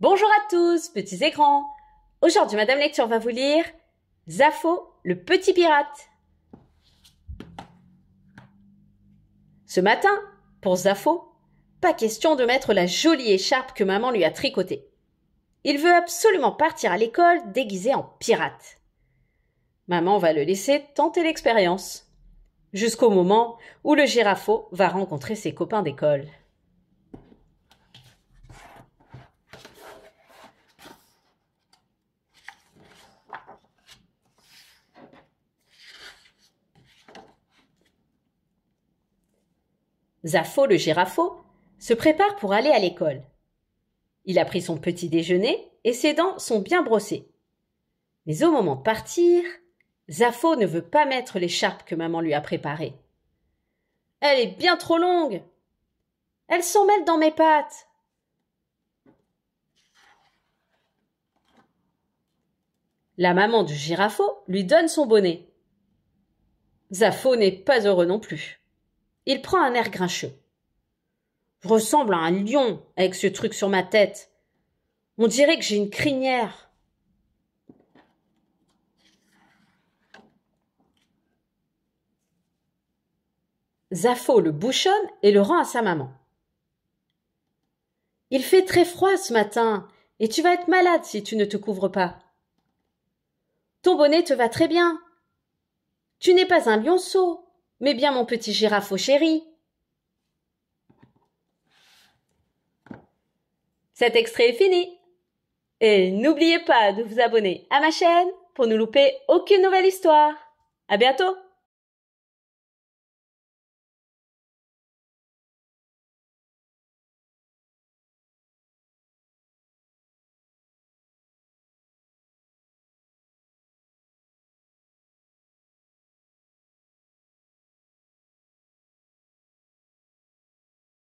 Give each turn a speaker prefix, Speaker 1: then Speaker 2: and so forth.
Speaker 1: Bonjour à tous, petits écrans! Aujourd'hui, Madame Lecture va vous lire Zafo, le petit pirate. Ce matin, pour Zafo, pas question de mettre la jolie écharpe que maman lui a tricotée. Il veut absolument partir à l'école déguisé en pirate. Maman va le laisser tenter l'expérience, jusqu'au moment où le girafeau va rencontrer ses copains d'école. Zafo le girafo se prépare pour aller à l'école. Il a pris son petit déjeuner et ses dents sont bien brossées. Mais au moment de partir, Zafo ne veut pas mettre l'écharpe que maman lui a préparée. Elle est bien trop longue. Elle s'en mêle dans mes pattes. La maman du girafeau lui donne son bonnet. Zafo n'est pas heureux non plus. Il prend un air grincheux. Je ressemble à un lion avec ce truc sur ma tête. On dirait que j'ai une crinière. Zafo le bouchonne et le rend à sa maman. Il fait très froid ce matin, et tu vas être malade si tu ne te couvres pas. Ton bonnet te va très bien. Tu n'es pas un lionceau. Mais bien mon petit girafeau chéri. Cet extrait est fini. Et n'oubliez pas de vous abonner à ma chaîne pour ne louper aucune nouvelle histoire. À bientôt!